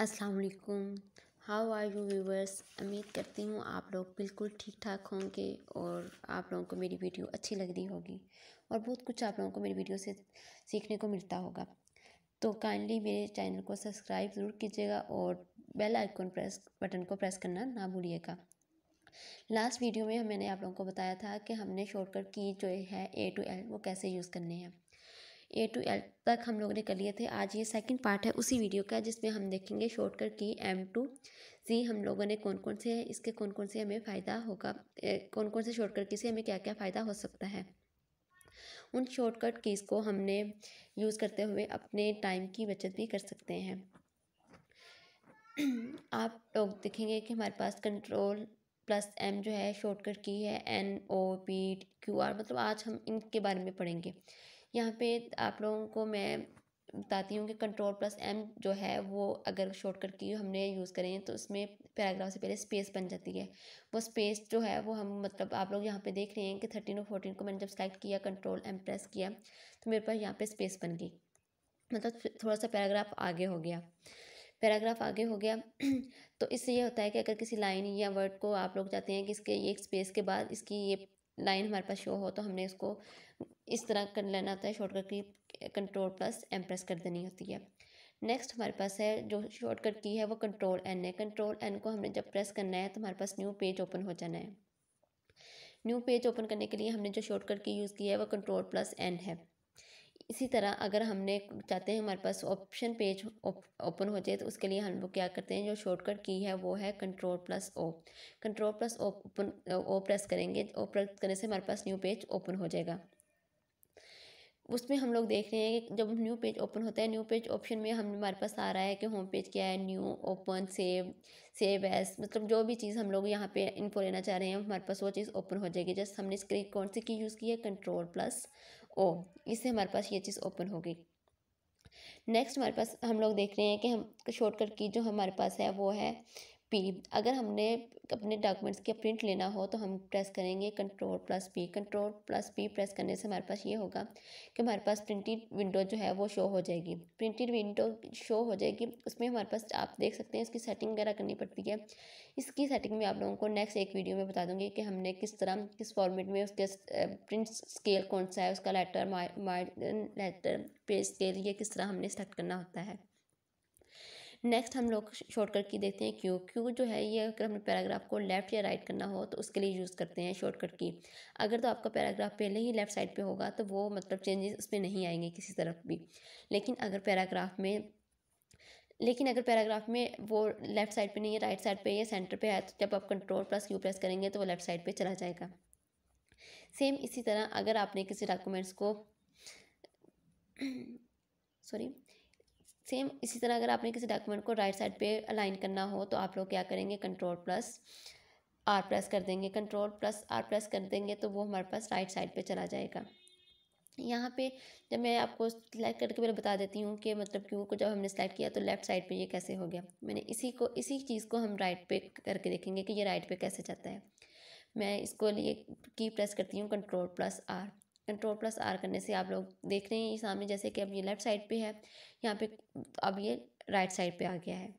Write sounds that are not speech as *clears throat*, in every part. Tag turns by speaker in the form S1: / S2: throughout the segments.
S1: असलकुम how are you viewers उम्मीद करती हूँ आप लोग बिल्कुल ठीक ठाक होंगे और आप लोगों को मेरी वीडियो अच्छी लग रही होगी और बहुत कुछ आप लोगों को मेरी वीडियो से सीखने को मिलता होगा तो काइंडली मेरे चैनल को सब्सक्राइब ज़रूर कीजिएगा और बेल आइकॉन प्रेस बटन को प्रेस करना ना भूलिएगा लास्ट वीडियो में मैंने आप लोगों को बताया था कि हमने शॉर्टकट की जो है ए टू एल वो कैसे यूज़ करने हैं ए टू एल तक हम लोगों ने कर लिए थे आज ये सेकंड पार्ट है उसी वीडियो का जिसमें हम देखेंगे शॉर्टकट की एम टू सी हम लोगों ने कौन कौन से इसके कौन कौन से हमें फ़ायदा होगा कौन कौन से शॉर्टकट की से हमें क्या क्या फ़ायदा हो सकता है उन शॉर्टकट कीज़ को हमने यूज़ करते हुए अपने टाइम की बचत भी कर सकते हैं आप लोग देखेंगे कि हमारे पास कंट्रोल प्लस एम जो है शॉर्टकट की है N O P Q R मतलब आज हम इनके बारे में पढ़ेंगे यहाँ पे आप लोगों को मैं बताती हूँ कि कंट्रोल प्लस एम जो है वो अगर शॉर्टकट की हमने यूज़ करें तो उसमें पैराग्राफ से पहले स्पेस बन जाती है वो स्पेस जो है वो हम मतलब आप लोग यहाँ पे देख रहे हैं कि थर्टीन और फोर्टीन को मैंने जब सेलेक्ट किया कंट्रोल एम प्रेस किया तो मेरे पास यहाँ पे स्पेस बन गई मतलब थोड़ा सा पैराग्राफ आगे हो गया पैराग्राफ आगे हो गया *clears throat* तो इससे ये होता है कि अगर किसी लाइन या वर्ड को आप लोग चाहते हैं कि इसके ये स्पेस के बाद इसकी ये लाइन हमारे पास शो हो तो हमने इसको इस तरह कर लेना होता है शॉर्टकट की कंट्रोल प्लस एम प्रेस कर देनी होती है नेक्स्ट हमारे पास है जो शॉर्टकट की है वो कंट्रोल एन है कंट्रोल एन को हमने जब प्रेस करना है तो हमारे पास न्यू पेज ओपन हो जाना है न्यू पेज ओपन करने के लिए हमने जो शॉर्टकट की यूज़ की है वो कंट्रोल प्लस एन है इसी तरह अगर हमने चाहते हैं हमारे पास ऑप्शन पेज ओपन हो जाए तो उसके लिए हम लोग क्या करते हैं जो शॉर्टकट की है वो है control plus O control plus O open O press करेंगे ओ प्रेस करने से हमारे पास न्यू पेज ओपन हो जाएगा उसमें हम लोग देख रहे हैं कि जब न्यू पेज ओपन होता है न्यू पेज ऑप्शन में हम हमारे पास आ रहा है कि होम पेज क्या है new open save save as मतलब जो भी चीज़ हम लोग यहाँ पे इनको लेना चाह रहे हैं हमारे पास वो चीज़ ओपन हो जाएगी जस्ट हमने स्क्रीन कौन सी की यूज़ की है कंट्रोल प्लस ओ इससे हमारे पास ये चीज़ ओपन होगी नेक्स्ट हमारे पास हम लोग देख रहे हैं कि हम शॉर्टकट की जो हमारे पास है वो है पी अगर हमने अपने डॉक्यूमेंट्स के प्रिंट लेना हो तो हम प्रेस करेंगे control plus P control plus P press करने से हमारे पास ये होगा कि हमारे पास प्रिंटेड विंडो जो है वो शो हो जाएगी प्रिंटेड विंडो शो हो जाएगी उसमें हमारे पास आप देख सकते हैं उसकी सेटिंग वगैरह करनी पड़ती है इसकी सेटिंग में आप लोगों को नेक्स्ट एक वीडियो में बता दूँगी कि हमने किस तरह किस फॉर्मेट में उसके प्रिंट स्केल कौन सा है उसका letter margin letter page scale ये किस तरह हमने सेलेक्ट करना होता है नेक्स्ट हम लोग शॉर्टकट की देखते हैं क्यू क्यू जो है ये अगर हमें पैराग्राफ को लेफ़्ट या राइट करना हो तो उसके लिए यूज़ करते हैं शॉर्टकट की अगर तो आपका पैराग्राफ पहले ही लेफ़्ट साइड पे होगा तो वो मतलब चेंजेस उसमें नहीं आएंगे किसी तरफ भी लेकिन अगर पैराग्राफ में लेकिन अगर पैराग्राफ में वो लेफ़्ट साइड पे नहीं है राइट साइड पे या सेंटर पे है तो जब आप कंट्रोल प्लस क्यू प्रेस करेंगे तो वो लेफ़्ट साइड पे चला जाएगा सेम इसी तरह अगर आपने किसी डॉक्यूमेंट्स को सॉरी सेम इसी तरह अगर आपने किसी डॉक्यूमेंट को राइट साइड पे अलाइन करना हो तो आप लोग क्या करेंगे कंट्रोल प्लस आर प्रेस कर देंगे कंट्रोल प्लस आर प्रेस कर देंगे तो वो हमारे पास राइट साइड पे चला जाएगा यहाँ पे जब मैं आपको सिलेक्ट करके पहले बता देती हूँ कि मतलब क्यू को जब हमने सेलेक्ट किया तो लेफ़्ट साइड पे ये कैसे हो गया मैंने इसी को इसी चीज़ को हम राइट पे करके देखेंगे कि ये राइट पे कैसे जाता है मैं इसको लिए की प्रेस करती हूँ control plus R control plus R करने से आप लोग देख रहे हैं ये सामने जैसे कि अब ये लेफ़्ट साइड पे है यहाँ पे अब ये राइट साइड पे आ गया है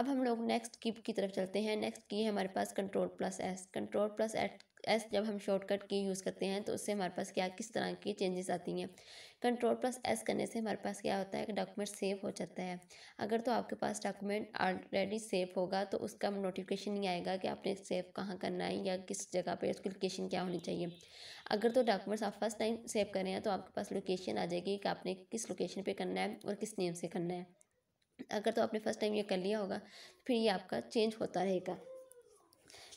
S1: अब हम लोग नेक्स्ट की की तरफ चलते हैं नेक्स्ट की है हमारे पास control plus S control plus at S जब हम शॉर्टकट की यूज़ करते हैं तो उससे हमारे पास क्या किस तरह की चेंजेस आती हैं कंट्रोल प्लस एस करने से हमारे पास क्या होता है कि डॉक्यूमेंट सेव हो जाता है अगर तो आपके पास डॉक्यूमेंट ऑलरेडी सेव होगा तो उसका नोटिफिकेशन नहीं आएगा कि आपने सेव कहाँ करना है या किस जगह पर उसकी लोकेशन क्या होनी चाहिए अगर तो डॉक्यूमेंट्स आप फर्स्ट टाइम सेव करें हैं तो आपके पास लोकेशन आ जाएगी कि आपने किस लोकेशन पर करना है और किस नेम से करना है अगर तो आपने फर्स्ट टाइम ये कर लिया होगा तो फिर ये आपका चेंज होता रहेगा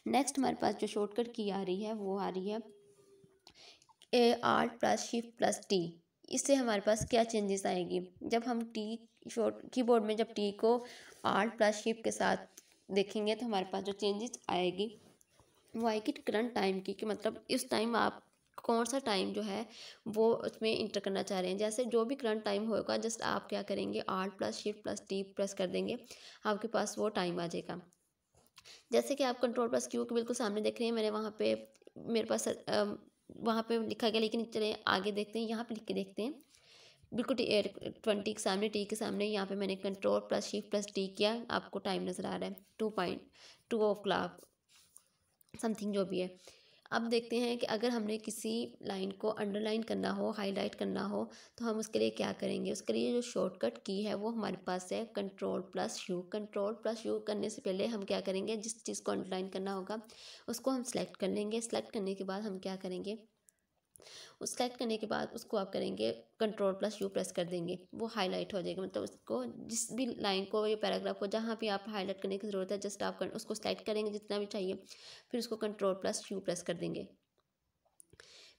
S1: नेक्स्ट हमारे पास जो शॉर्टकट की आ रही है वो आ रही है ए alt plus shift plus T इससे हमारे पास क्या चेंजेस आएगी जब हम टी शॉर्ट कीबोर्ड में जब टी को आर्ट प्लस शिफ्ट के साथ देखेंगे तो हमारे पास जो चेंजेस आएगी वो आएगी करंट टाइम की कि मतलब इस टाइम आप कौन सा टाइम जो है वो उसमें इंटर करना चाह रहे हैं जैसे जो भी करंट टाइम होगा जस्ट आप क्या करेंगे alt plus shift plus T press कर देंगे आपके पास वो टाइम आ जाएगा जैसे कि आप कंट्रोल प्लस क्यू के बिल्कुल सामने देख रहे हैं मैंने वहाँ पे मेरे पास वहाँ पे लिखा गया लेकिन चले आगे देखते हैं यहाँ पे लिख के देखते हैं बिल्कुल ट्वेंटी के सामने टी के सामने यहाँ पे मैंने control plus shift plus T किया आपको टाइम नज़र आ रहा है two point two o'clock something जो भी है अब देखते हैं कि अगर हमने किसी लाइन को अंडरलाइन करना हो हाईलाइट करना हो तो हम उसके लिए क्या करेंगे उसके लिए जो शॉर्टकट की है वो हमारे पास है control plus U control plus U करने से पहले हम क्या करेंगे जिस चीज़ को अंडरलाइन करना होगा उसको हम सेलेक्ट कर लेंगे सेलेक्ट करने के बाद हम क्या करेंगे उस सेलेक्ट करने के बाद उसको आप करेंगे कंट्रोल प्लस यू प्रेस कर देंगे वो हाईलाइट हो जाएगा मतलब उसको जिस भी लाइन को या पैराग्राफ को जहाँ भी आप हाईलाइट करने की ज़रूरत है जस्ट आप कर, उसको सेलेक्ट करेंगे जितना भी चाहिए फिर उसको कंट्रोल प्लस यू प्रेस कर देंगे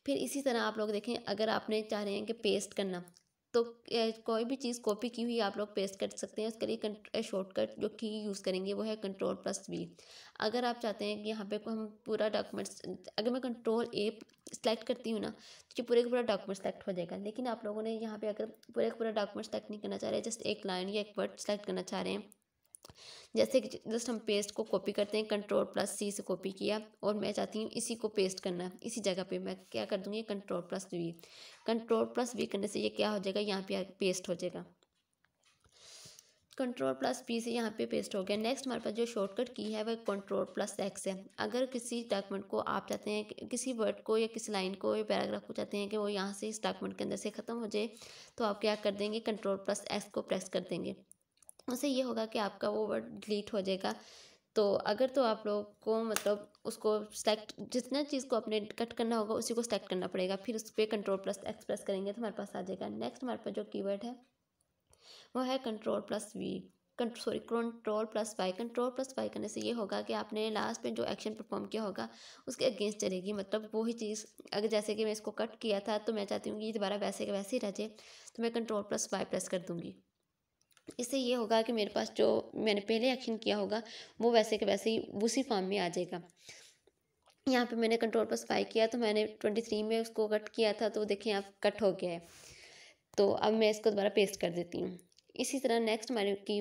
S1: फिर इसी तरह आप लोग देखें अगर आपने चाह रहे हैं कि पेस्ट करना तो कोई भी चीज़ कॉपी की हुई आप लोग पेस्ट कर सकते हैं उसके लिए शॉर्टकट जो की यूज़ करेंगे वो है कंट्रोल प्लस वी अगर आप चाहते हैं कि यहाँ पे हम पूरा डॉक्यूमेंट्स अगर मैं कंट्रोल ए सेलेक्ट करती हूँ ना तो ये पूरे का पूरा डॉक्यूमेंट सेलेक्ट हो जाएगा लेकिन आप लोगों ने यहाँ पे अगर पूरे का पूरा डॉक्यूमेंट सेलेक्ट नहीं करना चाह रहे जस्ट एक लाइन या एक वर्ड सेलेक्ट करना चाह रहे हैं जैसे कि जस्ट हम पेस्ट को कॉपी करते हैं कंट्रोल प्लस सी से कॉपी किया और मैं चाहती हूँ इसी को पेस्ट करना इसी जगह पे मैं क्या कर दूँगी control plus V control plus V करने से ये क्या हो जाएगा यहाँ पे पेस्ट हो जाएगा कंट्रोल प्लस पी से यहाँ पे पेस्ट हो गया नेक्स्ट हमारे पास जो शॉर्टकट की है वह कंट्रोल प्लस एक्स है अगर किसी डॉक्यूमेंट को आप चाहते हैं किसी वर्ड को या किसी लाइन को या पैराग्राफ को चाहते हैं कि वो यहाँ से इस डॉक्यूमेंट के अंदर से ख़त्म हो जाए तो आप क्या कर देंगे कंट्रोल प्लस एक्स को प्रेस कर देंगे उससे ये होगा कि आपका वो वर्ड डिलीट हो जाएगा तो अगर तो आप लोग को मतलब उसको सेलेक्ट जितना चीज़ को अपने कट करना होगा उसी को सेलेक्ट करना पड़ेगा फिर उस पर कंट्रोल प्लस एक्सप्रेस करेंगे तो हमारे पास आ जाएगा नेक्स्ट हमारे पास जो कीवर्ड है वो है control plus V sorry control plus Y control plus Y करने से ये होगा कि आपने लास्ट में जो एक्शन परफॉर्म किया होगा उसके अगेंस्ट चलेगी मतलब वही चीज़ अगर जैसे कि मैं इसको कट किया था तो मैं चाहती हूँ कि दोबारा वैसे के वैसे ही रह जाए तो मैं कंट्रोल प्लस वाई प्रेस कर दूँगी इससे ये होगा कि मेरे पास जो मैंने पहले एक्शन किया होगा वो वैसे के वैसे ही उसी फॉर्म में आ जाएगा यहाँ पे मैंने कंट्रोल पर स्पाई किया तो मैंने ट्वेंटी थ्री में उसको कट किया था तो देखें आप कट हो गया है तो अब मैं इसको दोबारा पेस्ट कर देती हूँ इसी तरह नेक्स्ट मैंने की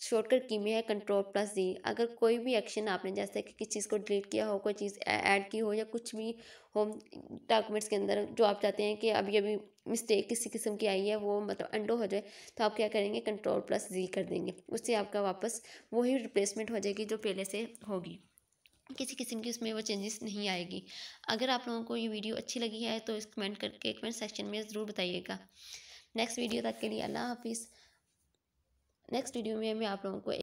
S1: शॉर्टकट की में है कंट्रोल प्लस जी अगर कोई भी एक्शन आपने जैसे कि किसी चीज़ को डिलीट किया हो कोई चीज़ ऐड की हो या कुछ भी हो डॉक्यूमेंट्स के अंदर जो आप चाहते हैं कि अभी अभी मिस्टेक किसी किस्म की आई है वो मतलब अंडो हो जाए तो आप क्या करेंगे कंट्रोल प्लस जी कर देंगे उससे आपका वापस वही रिप्लेसमेंट हो जाएगी जो पहले से होगी किसी किस्म की उसमें वो चेंजेस नहीं आएगी अगर आप लोगों को ये वीडियो अच्छी लगी है तो इस कमेंट करके कमेंट सेक्शन में ज़रूर बताइएगा नेक्स्ट वीडियो तक के लिए अल्लाह हाफिज़ नेक्स्ट वीडियो में मैं आप लोगों को